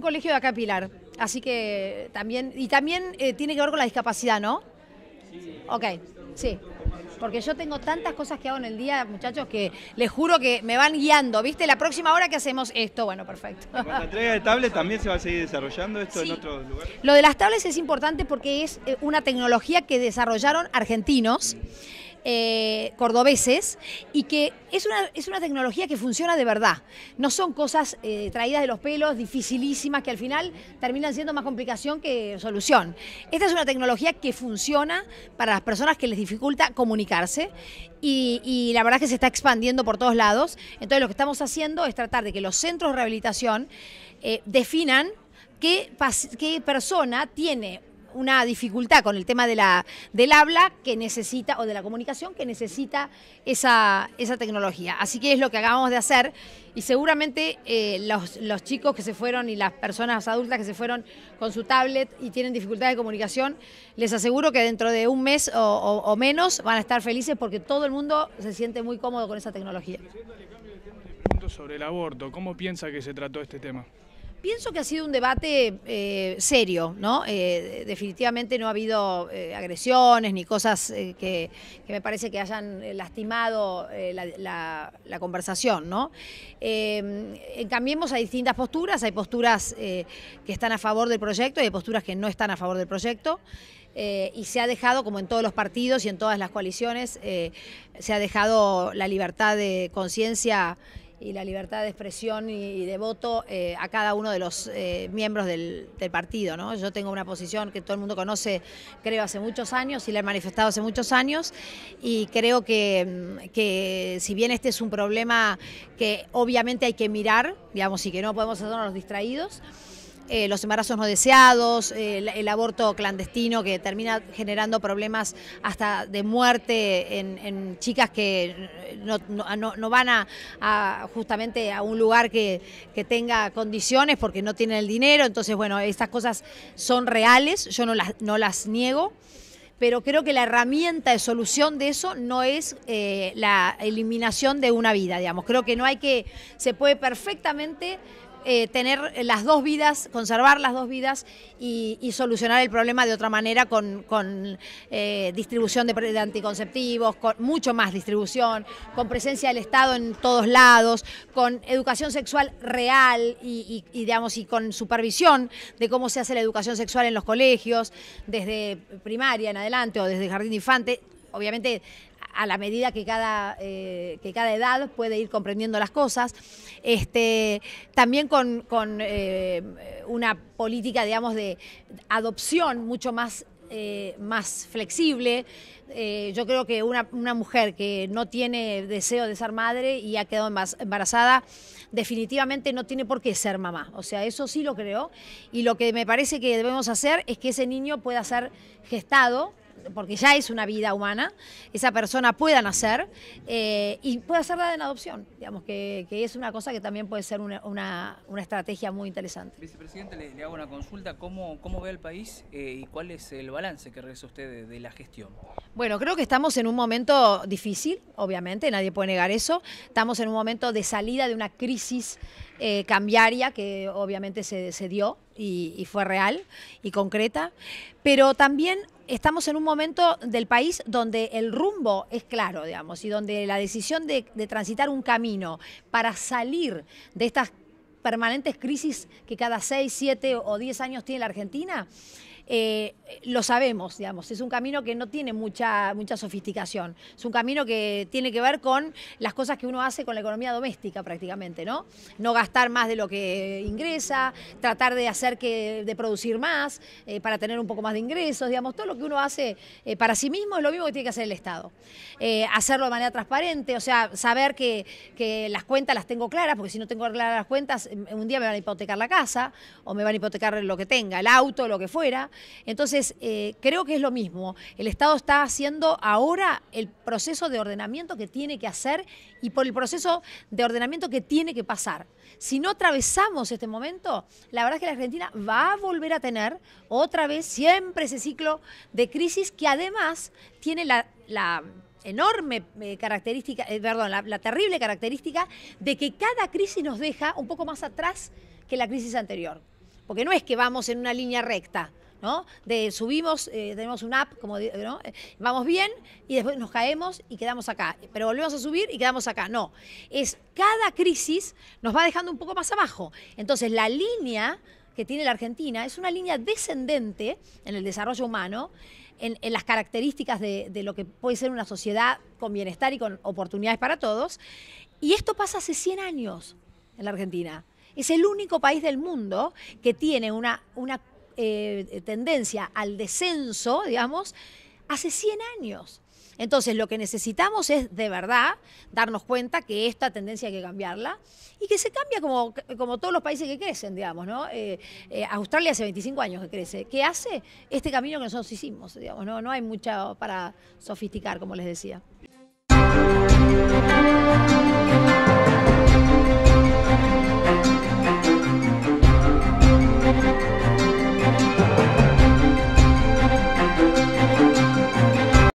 colegio de acá Pilar, así que también, y también eh, tiene que ver con la discapacidad, ¿no? Sí. Ok, sí. Porque yo tengo tantas cosas que hago en el día, muchachos, que les juro que me van guiando. ¿Viste? La próxima hora que hacemos esto, bueno, perfecto. la entrega de tablets también se va a seguir desarrollando esto en otros lugares? Lo de las tablets es importante porque es eh, una tecnología que desarrollaron argentinos. Eh, cordobeses y que es una, es una tecnología que funciona de verdad. No son cosas eh, traídas de los pelos, dificilísimas, que al final terminan siendo más complicación que solución. Esta es una tecnología que funciona para las personas que les dificulta comunicarse y, la verdad que se está expandiendo por todos lados. Entonces lo que estamos haciendo es tratar de que los centros de rehabilitación eh, definan qué, qué persona tiene una dificultad con el tema de la, del habla que necesita, o de la comunicación que necesita esa, esa tecnología. Así que es lo que acabamos de hacer y seguramente eh, los, los, chicos que se fueron y las personas adultas que se fueron con su tablet y tienen dificultades de comunicación, les aseguro que dentro de un mes o, menos van a estar felices porque todo el mundo se siente muy cómodo con esa tecnología. Sobre el aborto, ¿cómo piensa que se trató este tema? Pienso que ha sido un debate eh, serio, ¿no? Eh, definitivamente no ha habido eh, agresiones ni cosas que, me parece que hayan lastimado la, conversación, ¿no? cambiemos a distintas posturas, hay posturas que están a favor del proyecto y hay posturas que no están a favor del proyecto. y se ha dejado, como en todos los partidos y en todas las coaliciones, se ha dejado la libertad de conciencia y la libertad de expresión y, de voto eh, a cada uno de los eh, miembros del, partido. Yo tengo una posición que todo el mundo conoce, creo, hace muchos años y la he manifestado hace muchos años y creo que, mm, que si bien este es un problema que obviamente hay que mirar, digamos, y que no podemos hacernos los distraídos, eh, los embarazos no deseados, el, aborto clandestino que termina generando problemas hasta de muerte en, chicas que no, van a, justamente a un lugar que, tenga condiciones porque no tienen el dinero. Entonces, bueno, estas cosas son reales, yo no las, no las niego pero creo que la herramienta de solución de eso no es eh, la eliminación de una vida, digamos. Creo que no hay que, se puede perfectamente eh, tener las dos vidas, conservar las dos vidas y, solucionar el problema de otra manera con, eh, distribución de, anticonceptivos, con mucho más distribución, con presencia del Estado en todos lados, con educación sexual real y, digamos, y con supervisión de cómo se hace la educación sexual en los colegios, desde primaria en adelante o desde jardín de infante obviamente a la medida que cada, eh, que cada edad puede ir comprendiendo las cosas. Este, también con, eh, una política, digamos, de adopción mucho más, eh, más flexible. yo creo que una, una, mujer que no tiene deseo de ser madre y ha quedado embarazada, definitivamente no tiene por qué ser mamá. O sea, eso sí lo creo. Y lo que me parece que debemos hacer es que ese niño pueda ser gestado porque ya es una vida humana, esa persona pueda nacer eh, y pueda ser dada en adopción, digamos, que, es una cosa que también puede ser una, estrategia muy interesante. Vicepresidente, le, hago una consulta, ¿cómo, ve el país eh, y cuál es el balance que regresa usted de la gestión? Bueno, creo que estamos en un momento difícil, obviamente, nadie puede negar eso. Estamos en un momento de salida de una crisis eh, cambiaria que obviamente se, se dio y, fue real y concreta, pero también estamos en un momento del país donde el rumbo es claro, digamos, y donde la decisión de, de transitar un camino para salir de estas permanentes crisis que cada 6, 7 o 10 años tiene la Argentina eh, lo sabemos, digamos. Es un camino que no tiene mucha, mucha sofisticación. Es un camino que tiene que ver con las cosas que uno hace con la economía doméstica prácticamente, ¿no? No gastar más de lo que ingresa, tratar de hacer que, de producir más eh, para tener un poco más de ingresos, digamos. Todo lo que uno hace eh, para sí mismo es lo mismo que tiene que hacer el Estado. hacerlo de manera transparente, o sea, saber que, que las cuentas las tengo claras, porque si no tengo claras las cuentas, un día me van a hipotecar la casa o me van a hipotecar lo que tenga, el auto, lo que fuera. Entonces, eh, creo que es lo mismo. El Estado está haciendo ahora el proceso de ordenamiento que tiene que hacer y por el proceso de ordenamiento que tiene que pasar. Si no atravesamos este momento, la verdad es que la Argentina va a volver a tener otra vez siempre ese ciclo de crisis que además tiene la, enorme eh, característica, eh, perdón, la, terrible característica de que cada crisis nos deja un poco más atrás que la crisis anterior. Porque no es que vamos en una línea recta, de subimos, eh, tenemos un app, como, eh, Vamos bien y después nos caemos y quedamos acá, pero volvemos a subir y quedamos acá. No, es cada crisis nos va dejando un poco más abajo. Entonces la línea que tiene la Argentina es una línea descendente en el desarrollo humano, en, las características de, lo que puede ser una sociedad con bienestar y con oportunidades para todos. Y esto pasa hace 100 años en la Argentina. Es el único país del mundo que tiene una, una eh, eh, tendencia al descenso, digamos, hace 100 años. Entonces, lo que necesitamos es de verdad darnos cuenta que esta tendencia hay que cambiarla y que se cambia como, como todos los países que crecen, digamos, ¿no? Eh, Australia hace 25 años que crece. ¿Qué hace este camino que nosotros hicimos? Digamos, no, no hay mucho para sofisticar, como les decía.